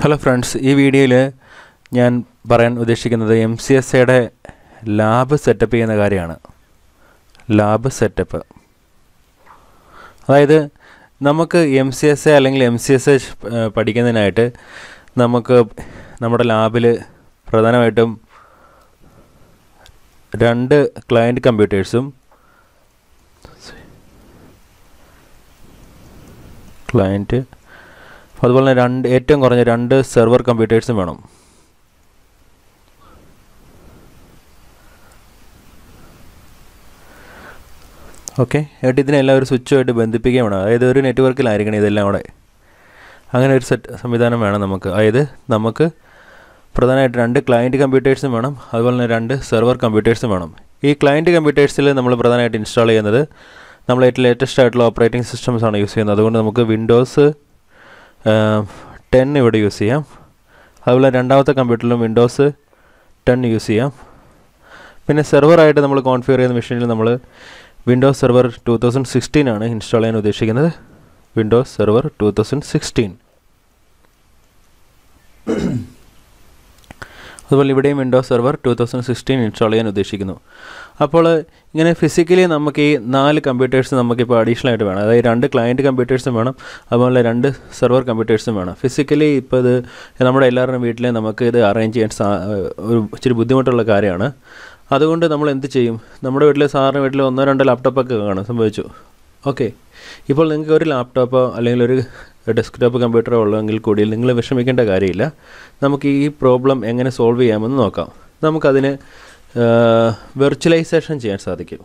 hello friends ഈ വീഡിയോയിൽ ഞാൻ പറയാൻ ഉദ്ദേശിക്കുന്നത് M C S A lab setup ചെയ്യുന്ന കാര്യമാണ് ലാബ് സെറ്റപ്പ് അതായത് നമുക്ക് എം സി എസ് എ അല്ലെങ്കിൽ എം സി എസ് എ പഠിക്കുന്നതിനായിട്ട് നമുക്ക് നമ്മുടെ ലാബിൽ പ്രധാനമായിട്ടും രണ്ട് ക്ലയൻറ്റ് കമ്പ്യൂട്ടേഴ്സും ക്ലയൻറ്റ് അതുപോലെ തന്നെ രണ്ട് ഏറ്റവും കുറഞ്ഞ രണ്ട് സെർവർ കമ്പ്യൂട്ടേഴ്സും വേണം ഓക്കെ എന്നിട്ട് ഇതിനെല്ലാം ഒരു സ്വിച്ചുമായിട്ട് ബന്ധിപ്പിക്കുകയും വേണം അതായത് ഒരു നെറ്റ്വർക്കിലായിരിക്കണം ഇതെല്ലാം കൂടെ അങ്ങനെ ഒരു സെറ്റ് സംവിധാനം വേണം നമുക്ക് അതായത് നമുക്ക് പ്രധാനമായിട്ട് രണ്ട് ക്ലയൻറ്റ് കമ്പ്യൂട്ടേഴ്സും വേണം അതുപോലെ തന്നെ രണ്ട് സെർവർ കമ്പ്യൂട്ടേഴ്സും വേണം ഈ ക്ലയൻറ്റ് കമ്പ്യൂട്ടേഴ്സിൽ നമ്മൾ പ്രധാനമായിട്ട് ഇൻസ്റ്റാൾ ചെയ്യുന്നത് നമ്മൾ ഏറ്റവും ലേറ്റസ്റ്റ് ആയിട്ടുള്ള ഓപ്പറേറ്റിംഗ് സിസ്റ്റംസാണ് യൂസ് ചെയ്യുന്നത് അതുകൊണ്ട് നമുക്ക് വിൻഡോസ് ടെൻ ഇവിടെ യൂസ് ചെയ്യാം അതുപോലെ രണ്ടാമത്തെ കമ്പ്യൂട്ടറിലും വിൻഡോസ് ടെൻ യൂസ് ചെയ്യാം പിന്നെ സെർവറായിട്ട് നമ്മൾ കോൺഫിഗർ ചെയ്യുന്ന മെഷീനിൽ നമ്മൾ Windows server two thousand sixteen ആണ് ഇൻസ്റ്റാൾ ചെയ്യാൻ ഉദ്ദേശിക്കുന്നത് Windows server two thousand sixteen അതുപോലെ ഇവിടെയും Windows server two thousand sixteen install ചെയ്യാൻ ഉദ്ദേശിക്കുന്നു അപ്പോൾ ഇങ്ങനെ ഫിസിക്കലി നമുക്ക് ഈ നാല് കമ്പ്യൂട്ടേഴ്സ് നമുക്കിപ്പോൾ അഡീഷണൽ ആയിട്ട് വേണം അതായത് രണ്ട് ക്ലയൻറ്റ് കമ്പ്യൂട്ടേഴ്സും വേണം അതുപോലെ രണ്ട് സെർവർ കമ്പ്യൂട്ടേഴ്സും വേണം ഫിസിക്കലി ഇപ്പോൾ ഇത് നമ്മുടെ എല്ലാവരുടെയും വീട്ടിലെ നമുക്ക് ഇത് അറേഞ്ച് ചെയ്യാൻ ഒരു ഇച്ചിരി ബുദ്ധിമുട്ടുള്ള കാര്യമാണ് അതുകൊണ്ട് നമ്മൾ എന്ത് ചെയ്യും നമ്മുടെ വീട്ടിൽ സാറിൻ്റെ വീട്ടിൽ ഒന്നോ രണ്ടോ ലാപ്ടോപ്പൊക്കെ കാണും സംഭവിച്ചു ഓക്കെ ഇപ്പോൾ നിങ്ങൾക്ക് ഒരു ലാപ്ടോപ്പോ അല്ലെങ്കിൽ ഒരു ഡെസ്ക്ടോപ്പ് കമ്പ്യൂട്ടറോ ഉള്ളെങ്കിൽ കൂടി നിങ്ങൾ വിഷമിക്കേണ്ട കാര്യമില്ല നമുക്ക് ഈ പ്രോബ്ലം എങ്ങനെ സോൾവ് ചെയ്യാമെന്ന് നോക്കാം നമുക്കതിന് വെർച്വലൈസേഷൻ ചെയ്യാൻ സാധിക്കും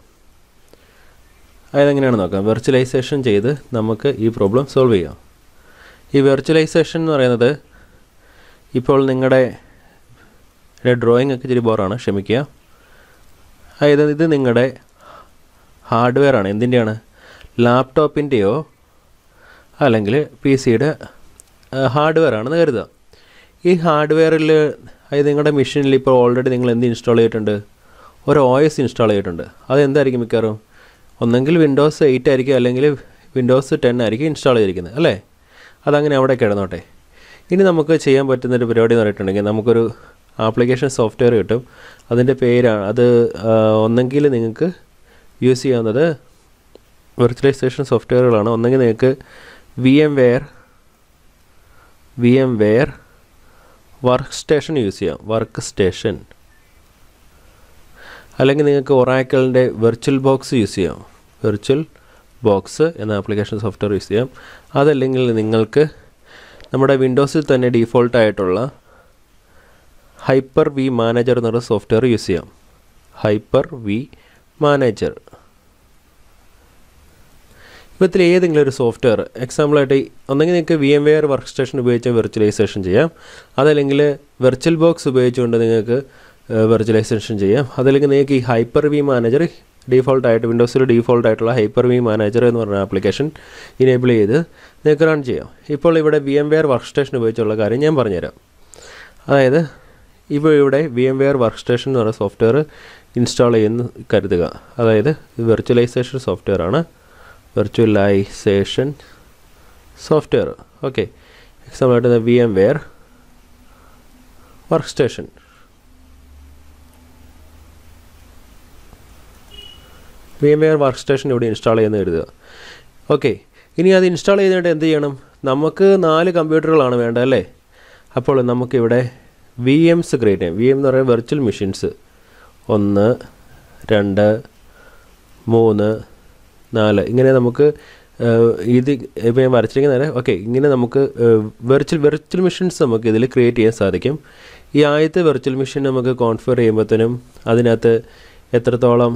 അതെങ്ങനെയാണ് നോക്കാം വെർച്വലൈസേഷൻ ചെയ്ത് നമുക്ക് ഈ പ്രോബ്ലം സോൾവ് ചെയ്യാം ഈ വെർച്വലൈസേഷൻ എന്ന് പറയുന്നത് ഇപ്പോൾ നിങ്ങളുടെ ഡ്രോയിങ് ഒക്കെ ഇച്ചിരി ബോറാണ് ക്ഷമിക്കുക അതായത് ഇത് നിങ്ങളുടെ ഹാർഡ്വെയർ ആണ് എന്തിൻ്റെയാണ് ലാപ്ടോപ്പിൻ്റെയോ അല്ലെങ്കിൽ പി സിയുടെ ഹാർഡ്വെയർ ആണെന്ന് കരുതുക ഈ ഹാർഡ്വെയറിൽ അതായത് നിങ്ങളുടെ മെഷീനിൽ ഇപ്പോൾ ഓൾറെഡി നിങ്ങൾ എന്ത് ഇൻസ്റ്റാൾ ചെയ്തിട്ടുണ്ട് ഒരു ഒ എസ് ഇൻസ്റ്റാൾ ചെയ്തിട്ടുണ്ട് അത് എന്തായിരിക്കും മിക്കവാറും ഒന്നെങ്കിൽ വിൻഡോസ് എയ്റ്റ് ആയിരിക്കും അല്ലെങ്കിൽ വിൻഡോസ് ടെൻ ആയിരിക്കും ഇൻസ്റ്റാൾ ചെയ്തിരിക്കുന്നത് അല്ലേ അതങ്ങനെ അവിടെ കിടന്നോട്ടെ ഇനി നമുക്ക് ചെയ്യാൻ പറ്റുന്നൊരു പരിപാടി എന്ന് പറഞ്ഞിട്ടുണ്ടെങ്കിൽ നമുക്കൊരു ആപ്ലിക്കേഷൻ സോഫ്റ്റ്വെയർ കിട്ടും അതിൻ്റെ പേരാണ് അത് ഒന്നെങ്കിൽ നിങ്ങൾക്ക് യൂസ് ചെയ്യാവുന്നത് വെർച്വലൈസേഷൻ സോഫ്റ്റ്വെയറുകളാണ് ഒന്നെങ്കിൽ നിങ്ങൾക്ക് V M ware V M ware workstation use ചെയ്യാം വർക്ക് സ്റ്റേഷൻ അല്ലെങ്കിൽ നിങ്ങൾക്ക് ഒറാക്കിളിൻ്റെ വെർച്വൽ ബോക്സ് യൂസ് ചെയ്യാം വെർച്വൽ ബോക്സ് എന്ന ആപ്ലിക്കേഷൻ സോഫ്റ്റ്വെയർ യൂസ് ചെയ്യാം അതല്ലെങ്കിൽ നിങ്ങൾക്ക് നമ്മുടെ വിൻഡോസിൽ തന്നെ ഡീഫോൾട്ടായിട്ടുള്ള ഹൈപ്പർ വി മാനേജർ എന്നൊരു സോഫ്റ്റ്വെയർ യൂസ് ചെയ്യാം ഹൈപ്പർ വി മാനേജർ വിത്തിൽ ഏതെങ്കിലും ഒരു സോഫ്റ്റ്വെയർ എക്സാമ്പിളായിട്ട് ഒന്നെങ്കിൽ നിങ്ങൾക്ക് V M ware workstation ഉപയോഗിച്ച് വെർച്വലൈസേഷൻ ചെയ്യാം അതല്ലെങ്കിൽ വെർച്വൽ ബോക്സ് ഉപയോഗിച്ചുകൊണ്ട് നിങ്ങൾക്ക് വെർച്വലൈസേഷൻ ചെയ്യാം അതല്ലെങ്കിൽ നിങ്ങൾക്ക് ഈ ഹൈപ്പർ വി മാനേജർ ഡീഫോൾട്ട് ആയിട്ട് വിൻഡോസിൽ ഡീഫോൾട്ട് ആയിട്ടുള്ള ഹൈപ്പർ വി മാനേജർ എന്ന് പറഞ്ഞ ആപ്ലിക്കേഷൻ ഇനേബിൾ ചെയ്ത് നിങ്ങൾക്ക് റൺ ചെയ്യാം ഇപ്പോൾ ഇവിടെ V M ware workstation ഉപയോഗിച്ചുള്ള കാര്യം ഞാൻ പറഞ്ഞുതരാം അതായത് ഇപ്പോൾ ഇവിടെ V M ware workstation എന്ന് പറയുന്ന സോഫ്റ്റ്വെയർ ഇൻസ്റ്റാൾ ചെയ്യുന്ന കരുതുക അതായത് വെർച്വലൈസേഷൻ സോഫ്റ്റ്വെയർ ആണ് വെർച്വലൈസേഷൻ സോഫ്റ്റ്വെയർ ഓക്കെ എക്സാമ്പിൾ ആയിട്ട് V M ware workstation V M ware workstation ഇവിടെ ഇൻസ്റ്റാൾ ചെയ്യുന്ന കരുതുക ഓക്കെ ഇനി അത് ഇൻസ്റ്റാൾ ചെയ്തിട്ട് എന്ത് ചെയ്യണം നമുക്ക് നാല് കമ്പ്യൂട്ടറുകളാണ് വേണ്ടത് അല്ലേ അപ്പോൾ നമുക്കിവിടെ വി എംസ് ക്രിയേറ്റ് ചെയ്യാം വി എം എന്ന് പറയുന്നത് വെർച്വൽ മെഷീൻസ് ഒന്ന് രണ്ട് മൂന്ന് നാല് ഇങ്ങനെ നമുക്ക് ഇത് ഇപ്പോൾ ഞാൻ നേരം ഓക്കെ ഇങ്ങനെ നമുക്ക് വെർച്വൽ വെർച്വൽ മെഷീൻസ് നമുക്ക് ഇതിൽ ക്രിയേറ്റ് ചെയ്യാൻ സാധിക്കും ഈ ആദ്യത്തെ വെർച്വൽ മെഷീൻ നമുക്ക് കോൺഫിഗർ ചെയ്യുമ്പോഴത്തേനും അതിനകത്ത് എത്രത്തോളം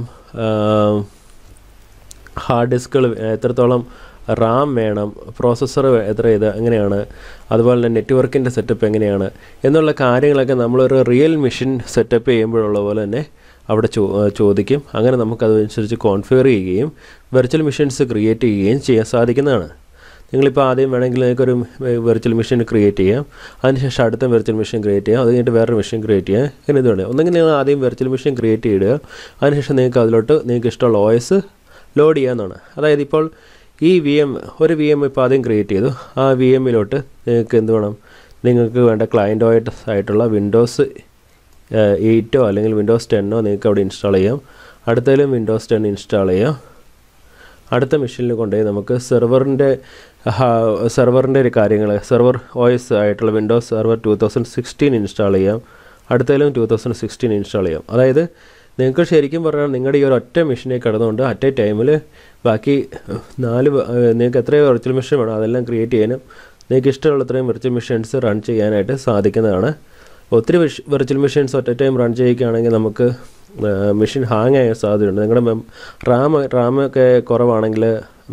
ഹാർഡ് ഡിസ്കുകൾ എത്രത്തോളം റാം വേണം പ്രോസസ്സർ എത്ര ഇത് എങ്ങനെയാണ് അതുപോലെ തന്നെ നെറ്റ്വർക്കിൻ്റെ സെറ്റപ്പ് എങ്ങനെയാണ് എന്നുള്ള കാര്യങ്ങളൊക്കെ നമ്മളൊരു റിയൽ മെഷീൻ സെറ്റപ്പ് ചെയ്യുമ്പോഴുള്ള പോലെ തന്നെ അവിടെ ചോ ചോദിക്കും അങ്ങനെ നമുക്കതനുസരിച്ച് കോൺഫിഗർ ചെയ്യുകയും വെർച്വൽ മെഷീൻസ് ക്രിയേറ്റ് ചെയ്യുകയും ചെയ്യാൻ സാധിക്കുന്നതാണ് നിങ്ങളിപ്പോൾ ആദ്യം വേണമെങ്കിൽ നിങ്ങൾക്കൊരു വെർച്വൽ മെഷീൻ ക്രിയേറ്റ് ചെയ്യാം അതിനുശേഷം അടുത്ത വെർച്വൽ മെഷീൻ ക്രിയേറ്റ് ചെയ്യാം അത് കഴിഞ്ഞിട്ട് വേറൊരു മെഷീൻ ക്രിയേറ്റ് ചെയ്യാം ഇങ്ങനെ ഇത് ഒന്നെങ്കിൽ നിങ്ങൾ ആദ്യം വെർച്വൽ മെഷീൻ ക്രിയേറ്റ് ചെയ്യുക അതിനുശേഷം നിങ്ങൾക്ക് അതിലോട്ട് നിങ്ങൾക്ക് ഇഷ്ടമുള്ള ഒ എസ് ലോഡ് ചെയ്യാമെന്നാണ് അതായത് ഇപ്പോൾ ഈ വി എം ഒരു വി എം ഇപ്പോൾ ആദ്യം ക്രിയേറ്റ് ചെയ്തു ആ വി എമ്മിലോട്ട് നിങ്ങൾക്ക് എന്ത് വേണം നിങ്ങൾക്ക് വേണ്ട ക്ലയൻറ്റ് ആയിട്ടുള്ള വിൻഡോസ് എയ്റ്റോ അല്ലെങ്കിൽ വിൻഡോസ് ടെന്നോ നിങ്ങൾക്ക് അവിടെ ഇൻസ്റ്റാൾ ചെയ്യാം അടുത്തതിലും വിൻഡോസ് ടെൻ ഇൻസ്റ്റാൾ ചെയ്യാം അടുത്ത മെഷീനിൽ കൊണ്ടുപോയി നമുക്ക് സെർവറിൻ്റെ സെർവറിൻ്റെ ഒരു കാര്യങ്ങൾ സെർവർ ഒ ആയിട്ടുള്ള Windows server two thousand sixteen install ചെയ്യാം അടുത്തതിലും ടു തൗസൻഡ് സിക്സ്റ്റീൻ ഇൻസ്റ്റാൾ ചെയ്യാം അതായത് നിങ്ങൾക്ക് ശരിക്കും പറഞ്ഞാൽ നിങ്ങളുടെ ഈ ഒരു ഒറ്റ മെഷീനെ കിടന്നുകൊണ്ട് അറ്റ് എ ടൈമിൽ ബാക്കി നാല് നിങ്ങൾക്ക് എത്രയോ വെർച്വൽ മെഷീൻ വേണം അതെല്ലാം ക്രിയേറ്റ് ചെയ്യാനും നിങ്ങൾക്ക് ഇഷ്ടമുള്ള അത്രയും വെർച്വൽ മെഷീൻസ് റൺ ചെയ്യാനായിട്ട് സാധിക്കുന്നതാണ് ഒത്തിരി വെർച്വൽ മെഷീൻസ് ഒറ്റ ടൈം റൺ ചെയ്യുകയാണെങ്കിൽ നമുക്ക് മെഷീൻ ഹാങ് ആയ സാധ്യതയുണ്ട് നിങ്ങളുടെ മെം റാം റാമൊക്കെ കുറവാണെങ്കിൽ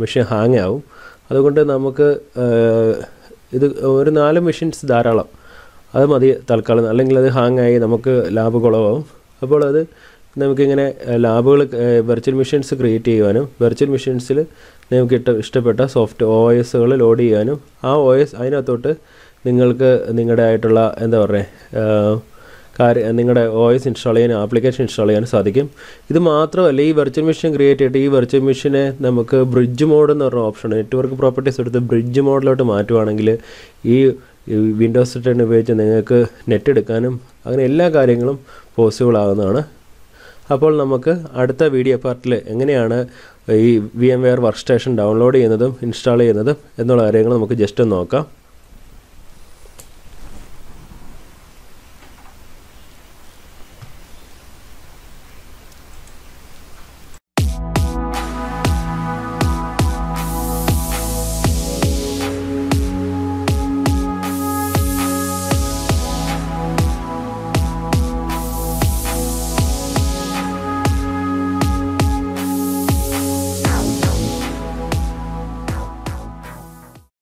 മെഷീൻ ഹാങ് ആവും അതുകൊണ്ട് നമുക്ക് ഇത് ഒരു നാല് മെഷീൻസ് ധാരാളം അത് മതി തൽക്കാലം അല്ലെങ്കിൽ അത് ഹാങ് ആയി നമുക്ക് ലാബ് കുളവാകും അപ്പോൾ അത് നമുക്കിങ്ങനെ ലാബുകൾ വെർച്വൽ മെഷീൻസ് ക്രിയേറ്റ് ചെയ്യുവാനും വെർച്വൽ മെഷീൻസിൽ നമുക്ക് ഇഷ്ടപ്പെട്ട സോഫ്റ്റ് ഒ എസ്സുകൾ ലോഡ് ചെയ്യാനും ആ ഒ എസ് അതിനകത്തോട്ട് നിങ്ങൾക്ക് നിങ്ങളുടെ ആയിട്ടുള്ള എന്താ പറയുക കാര്യം നിങ്ങളുടെ ഒ എസ് ഇൻസ്റ്റാൾ ചെയ്യാൻ ആപ്ലിക്കേഷൻ ഇൻസ്റ്റാൾ ചെയ്യാൻ സാധിക്കും ഇത് മാത്രമല്ല ഈ വെർച്വൽ മെഷീൻ ക്രിയേറ്റ് ചെയ്തിട്ട് ഈ വെർച്വൽ മെഷീനെ നമുക്ക് ബ്രിഡ്ജ് മോഡ് എന്ന് പറഞ്ഞ ഓപ്ഷൻ നെറ്റ്വർക്ക് പ്രോപ്പർട്ടീസ് എടുത്ത് ബ്രിഡ്ജ് മോഡിലോട്ട് മാറ്റുവാണെങ്കിൽ ഈ വിൻഡോസ് ടെൻ ഉപയോഗിച്ച് നിങ്ങൾക്ക് നെറ്റ് എടുക്കാനും അങ്ങനെ എല്ലാ കാര്യങ്ങളും പോസിബിൾ ആകുന്നതാണ് അപ്പോൾ നമുക്ക് അടുത്ത വീഡിയോ പാർട്ടിൽ എങ്ങനെയാണ് ഈ V M ware workstation download ചെയ്യുന്നതും ഇൻസ്റ്റാൾ ചെയ്യുന്നതും എന്നുള്ള കാര്യങ്ങൾ നമുക്ക് ജസ്റ്റ് ഒന്ന് നോക്കാം